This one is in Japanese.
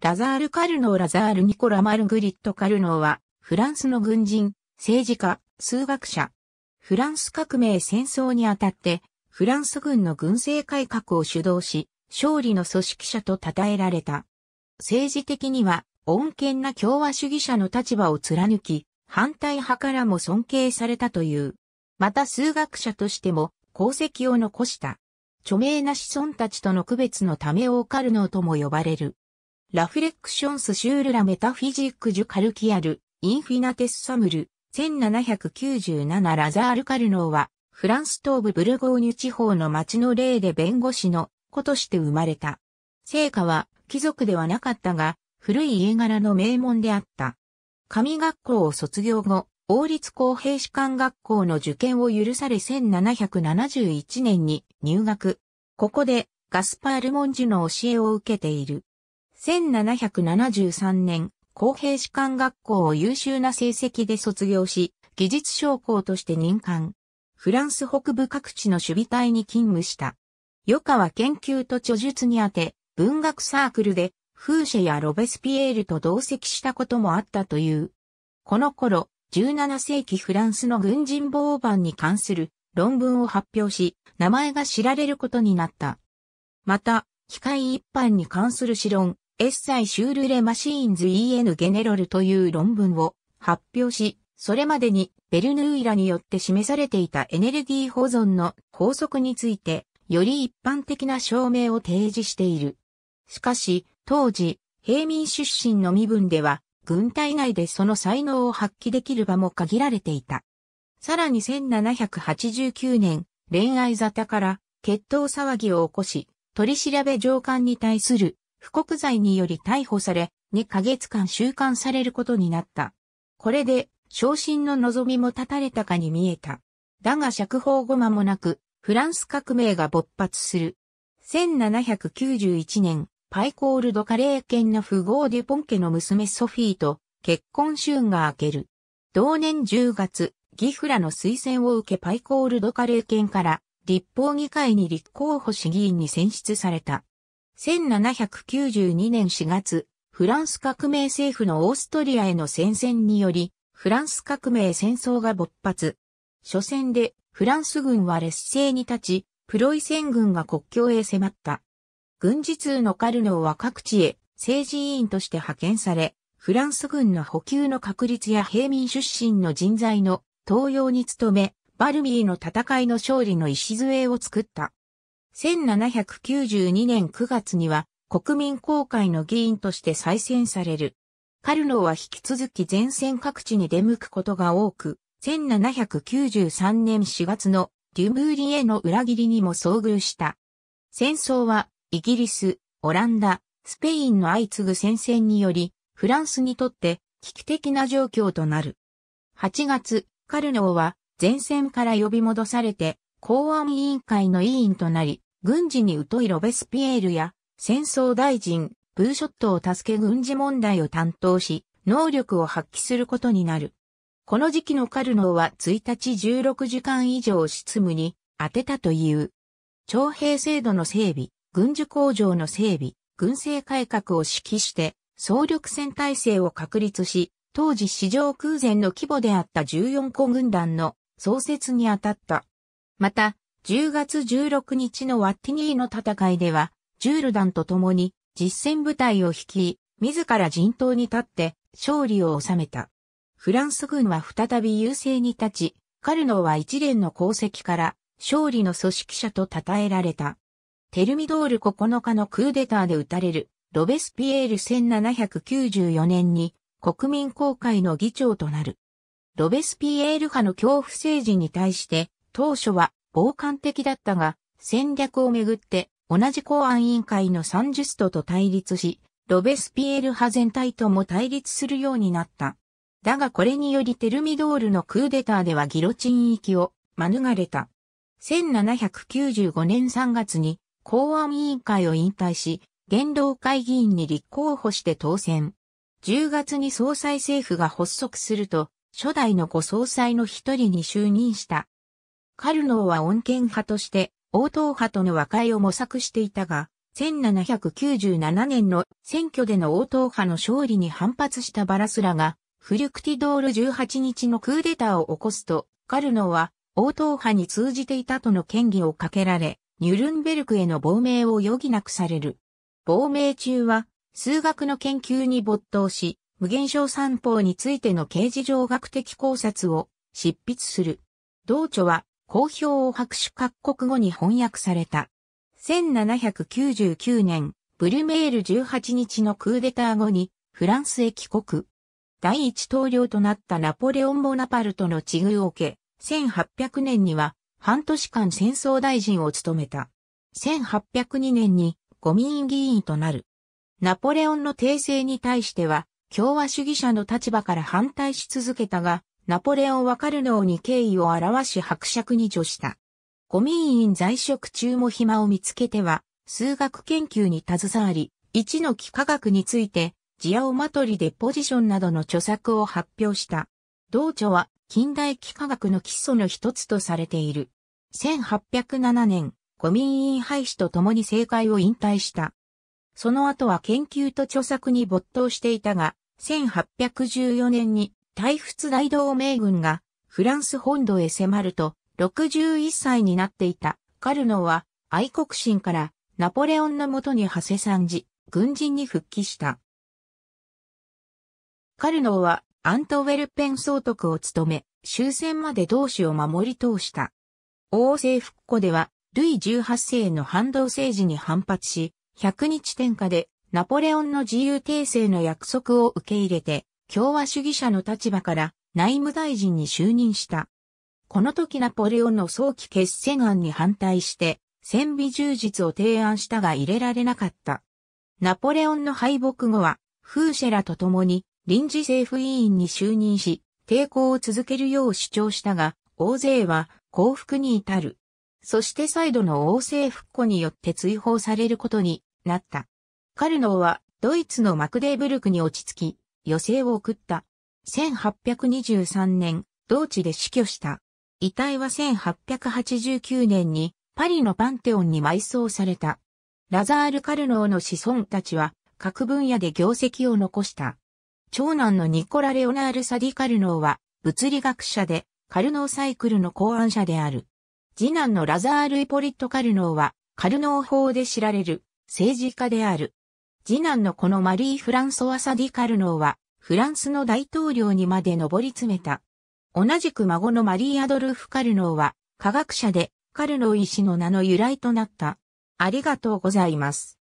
ラザール・カルノーラザール・ニコラ・マルグリット・カルノーは、フランスの軍人、政治家、数学者。フランス革命戦争にあたって、フランス軍の軍政改革を主導し、勝利の組織者と称えられた。政治的には、穏健な共和主義者の立場を貫き、反対派からも尊敬されたという。また数学者としても、功績を残した。著名な子孫たちとの区別のためをカルノーとも呼ばれる。ラフレクションスシュールラメタフィジックジュカルキアル、インフィナテスサムル、1797ラザールカルノーは、フランス東部ブルゴーニュ地方の町の例で弁護士の子として生まれた。聖家は貴族ではなかったが、古い家柄の名門であった。神学校を卒業後、王立公平士官学校の受験を許され1771年に入学。ここでガスパールモンジュの教えを受けている。1773年、公平士官学校を優秀な成績で卒業し、技術将校として任官。フランス北部各地の守備隊に勤務した。余は研究と著述にあて、文学サークルで、フーシェやロベスピエールと同席したこともあったという。この頃、17世紀フランスの軍人防番に関する論文を発表し、名前が知られることになった。また、機械一般に関する試論、エッサイシュールレマシーンズ EN ゲネロルという論文を発表し、それまでにベルヌーイらによって示されていたエネルギー保存の法則について、より一般的な証明を提示している。しかし、当時、平民出身の身分では、軍隊内でその才能を発揮できる場も限られていた。さらに1789年、恋愛沙汰から決闘騒ぎを起こし、取り調べ上官に対する不国罪により逮捕され、2ヶ月間収監されることになった。これで、昇進の望みも絶たれたかに見えた。だが釈放後間もなく、フランス革命が勃発する。1791年、パイコールドカレー県の富豪デュポン家の娘ソフィーと結婚週が明ける。同年10月、ギフラの推薦を受けパイコールドカレー県から立法議会に立候補市議員に選出された。1792年4月、フランス革命政府のオーストリアへの戦線により、フランス革命戦争が勃発。初戦でフランス軍は劣勢に立ち、プロイセン軍が国境へ迫った。軍事通のカルノーは各地へ政治委員として派遣され、フランス軍の補給の確立や平民出身の人材の登用に努め、バルミーの戦いの勝利の礎を作った。1792年9月には国民公会の議員として再選される。カルノーは引き続き前線各地に出向くことが多く、1793年4月のデュムーリへの裏切りにも遭遇した。戦争はイギリス、オランダ、スペインの相次ぐ戦線により、フランスにとって危機的な状況となる。8月、カルノーは前線から呼び戻されて公安委員会の委員となり、軍事に疎いロベスピエールや戦争大臣、ブーショットを助け軍事問題を担当し、能力を発揮することになる。この時期のカルノーは1日16時間以上執務に当てたという。徴兵制度の整備、軍需工場の整備、軍政改革を指揮して、総力戦体制を確立し、当時史上空前の規模であった14個軍団の創設に当たった。また、10月16日のワッティニーの戦いでは、ジュールダンと共に実戦部隊を率い、自ら陣頭に立って勝利を収めた。フランス軍は再び優勢に立ち、カルノは一連の功績から勝利の組織者と称えられた。テルミドール9日のクーデターで撃たれるロベスピエール1794年に国民公会の議長となる。ロベスピエール派の恐怖政治に対して当初は傍観的だったが、戦略をめぐって同じ公安委員会のサンジュストと対立し、ロベスピエール派全体とも対立するようになった。だがこれによりテルミドールのクーデターではギロチン行きを免れた。1795年3月に公安委員会を引退し、元老会議員に立候補して当選。10月に総裁政府が発足すると、初代のご総裁の一人に就任したカルノーは穏健派として、王答派との和解を模索していたが、1797年の選挙での王答派の勝利に反発したバラスラが、フリュクティドール18日のクーデターを起こすと、カルノーは王答派に通じていたとの権疑をかけられ、ニュルンベルクへの亡命を余儀なくされる。亡命中は、数学の研究に没頭し、無限小三法についての刑事上学的考察を執筆する。同著は公表を白手各国語に翻訳された。1799年、ブルメール18日のクーデター後にフランスへ帰国。第一統領となったナポレオン・ボナパルトの治遇を受け、1800年には半年間戦争大臣を務めた。1802年に五民議員となる。ナポレオンの訂正に対しては、共和主義者の立場から反対し続けたが、ナポレオンはカルノーに敬意を表し伯爵に助した。ゴミ院在職中も暇を見つけては、数学研究に携わり、一の幾何学について、ジアオマトリでポジションなどの著作を発表した。同著は近代幾何学の基礎の一つとされている。1807年、五民院廃止と共に政界を引退した。その後は研究と著作に没頭していたが、1814年に大仏大同盟軍がフランス本土へ迫ると、61歳になっていたカルノは愛国心からナポレオンのもとに馳せ参じ、軍人に復帰した。カルノはアントウェルペン総督を務め、終戦まで同志を守り通した。王政復古では、ルイ18世の反動政治に反発し、100日天下でナポレオンの自由訂正の約束を受け入れて、共和主義者の立場から内務大臣に就任した。この時ナポレオンの早期決戦案に反対して、戦備充実を提案したが入れられなかった。ナポレオンの敗北後は、フーシェラと共に臨時政府委員に就任し、抵抗を続けるよう主張したが、大勢は降伏に至る。そして再度の王政復古によって追放されることになった。カルノーはドイツのマクデーブルクに落ち着き、余生を送った。1823年、同地で死去した。遺体は1889年にパリのパンテオンに埋葬された。ラザール・カルノーの子孫たちは各分野で業績を残した。長男のニコラ・レオナール・サディ・カルノーは物理学者でカルノーサイクルの考案者である。次男のラザール・イポリット・カルノーはカルノー法で知られる政治家である。次男のこのマリー・フランソワ・サディ・カルノーは、フランスの大統領にまで上り詰めた。同じく孫のマリー・アドルフ・カルノーは、科学者で、カルノー医師の名の由来となった。ありがとうございます。